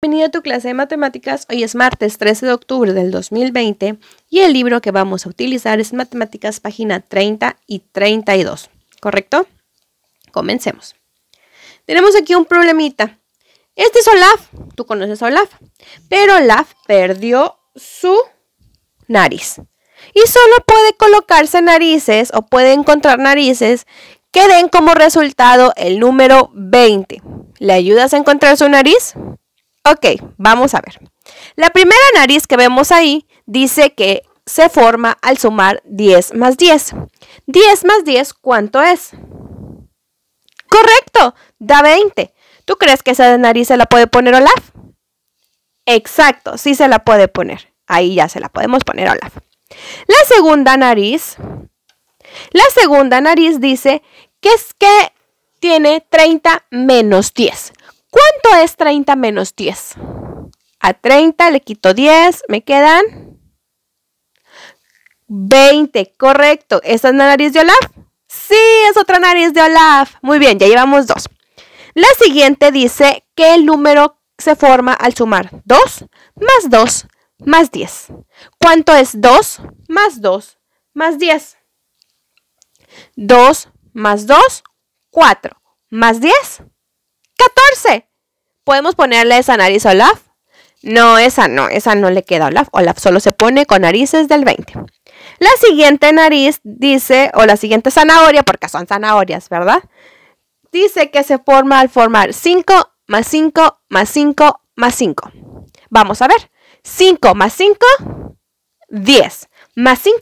Bienvenido a tu clase de matemáticas. Hoy es martes 13 de octubre del 2020 y el libro que vamos a utilizar es Matemáticas página 30 y 32, ¿correcto? Comencemos. Tenemos aquí un problemita. Este es Olaf, tú conoces a Olaf, pero Olaf perdió su nariz y solo puede colocarse narices o puede encontrar narices que den como resultado el número 20. ¿Le ayudas a encontrar su nariz? Ok, vamos a ver. La primera nariz que vemos ahí dice que se forma al sumar 10 más 10. 10 más 10, ¿cuánto es? Correcto, da 20. ¿Tú crees que esa nariz se la puede poner Olaf? Exacto, sí se la puede poner. Ahí ya se la podemos poner Olaf. La segunda nariz, la segunda nariz dice que es que tiene 30 menos 10. ¿Cuánto es 30 menos 10? A 30 le quito 10, me quedan 20, correcto. ¿Esta es la nariz de Olaf? Sí, es otra nariz de Olaf. Muy bien, ya llevamos 2. La siguiente dice que el número se forma al sumar 2 más 2 más 10. ¿Cuánto es 2 más 2 más 10? 2 más 2, 4 más 10, 14. Podemos ponerle esa nariz a Olaf. No, esa no, esa no le queda a Olaf. Olaf solo se pone con narices del 20. La siguiente nariz dice, o la siguiente zanahoria, porque son zanahorias, ¿verdad? Dice que se forma al formar 5 más 5 más 5 más 5. Vamos a ver. 5 más 5, 10. Más 5,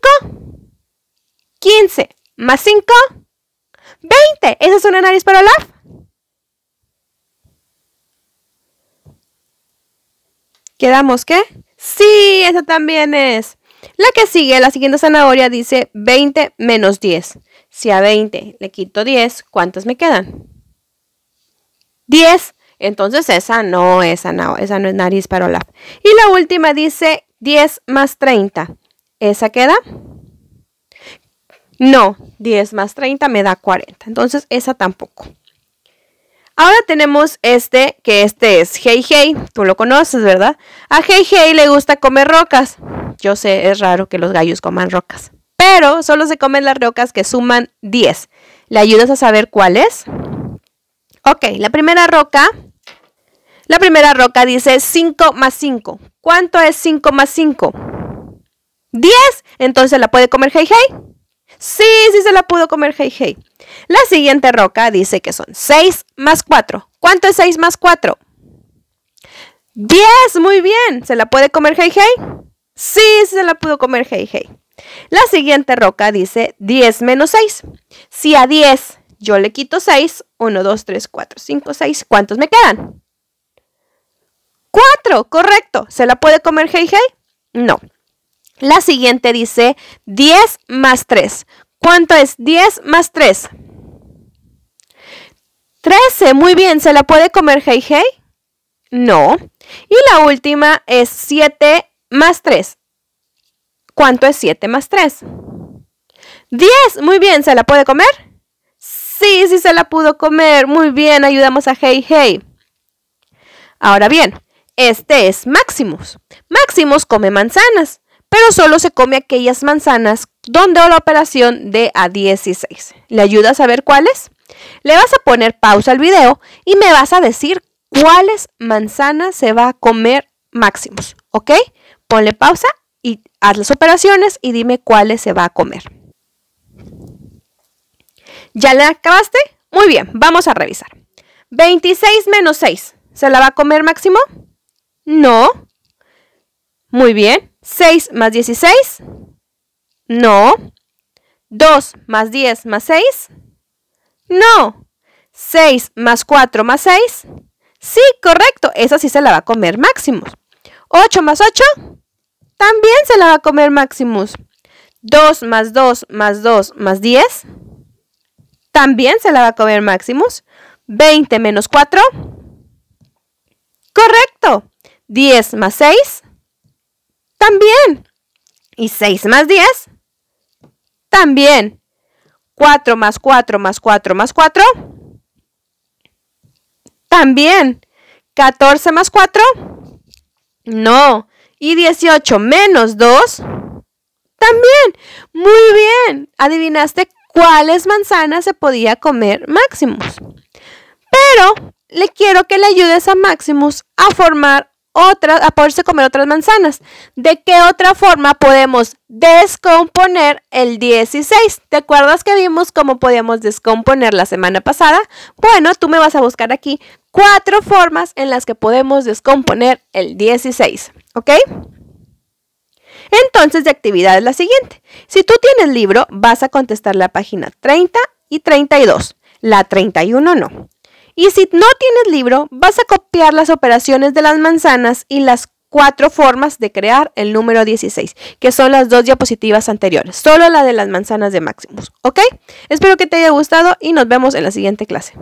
15. Más 5, 20. Esa es una nariz para Olaf. ¿Quedamos qué? Sí, Esa también es. La que sigue, la siguiente zanahoria dice 20 menos 10. Si a 20 le quito 10, ¿cuántas me quedan? 10. Entonces esa no es zanahoria, esa no es nariz para Olaf. Y la última dice 10 más 30. ¿Esa queda? No, 10 más 30 me da 40. Entonces esa tampoco. Ahora tenemos este, que este es Hey Hey, tú lo conoces, ¿verdad? A Hey Hey le gusta comer rocas. Yo sé, es raro que los gallos coman rocas, pero solo se comen las rocas que suman 10. ¿Le ayudas a saber cuál es? Ok, la primera roca, la primera roca dice 5 más 5. ¿Cuánto es 5 más 5? 10, entonces la puede comer Hey Hey. Sí, sí se la pudo comer Hey Hey. La siguiente roca dice que son 6 más 4. ¿Cuánto es 6 más 4? 10, muy bien. ¿Se la puede comer Hey Hey? Sí, sí se la pudo comer Hey Hey. La siguiente roca dice 10 menos 6. Si a 10 yo le quito 6, 1, 2, 3, 4, 5, 6, ¿cuántos me quedan? 4, correcto. ¿Se la puede comer Hey Hey? No. La siguiente dice 10 más 3. ¿Cuánto es 10 más 3? 13. Muy bien, ¿se la puede comer Hey Hey? No. Y la última es 7 más 3. ¿Cuánto es 7 más 3? 10. Muy bien, ¿se la puede comer? Sí, sí se la pudo comer. Muy bien, ayudamos a Hey Hey. Ahora bien, este es Maximus. Maximus come manzanas pero solo se come aquellas manzanas donde la operación de a 16. ¿Le ayuda a saber cuáles? Le vas a poner pausa al video y me vas a decir cuáles manzanas se va a comer máximos, ¿ok? Ponle pausa y haz las operaciones y dime cuáles se va a comer. ¿Ya la acabaste? Muy bien, vamos a revisar. 26 menos 6, ¿se la va a comer máximo? No. Muy bien. 6 más 16. No. 2 más 10 más 6. No. 6 más 4 más 6. Sí, correcto. Esa sí se la va a comer Maximus. 8 más 8. También se la va a comer máximos, 2 más 2 más 2 más 10. También se la va a comer máximos, 20 menos 4. Correcto. 10 más 6. También. ¿Y 6 más 10? También. 4 más 4 más 4 más 4. También. 14 más 4. No. ¿Y 18 menos 2? También. Muy bien. Adivinaste cuáles manzanas se podía comer Maximus. Pero le quiero que le ayudes a Maximus a formar otras, a poderse comer otras manzanas. ¿De qué otra forma podemos descomponer el 16? ¿Te acuerdas que vimos cómo podíamos descomponer la semana pasada? Bueno, tú me vas a buscar aquí cuatro formas en las que podemos descomponer el 16, ¿ok? Entonces, de actividad es la siguiente. Si tú tienes libro, vas a contestar la página 30 y 32. La 31 no. Y si no tienes libro, vas a copiar las operaciones de las manzanas y las cuatro formas de crear el número 16, que son las dos diapositivas anteriores, solo la de las manzanas de máximos, ¿ok? Espero que te haya gustado y nos vemos en la siguiente clase.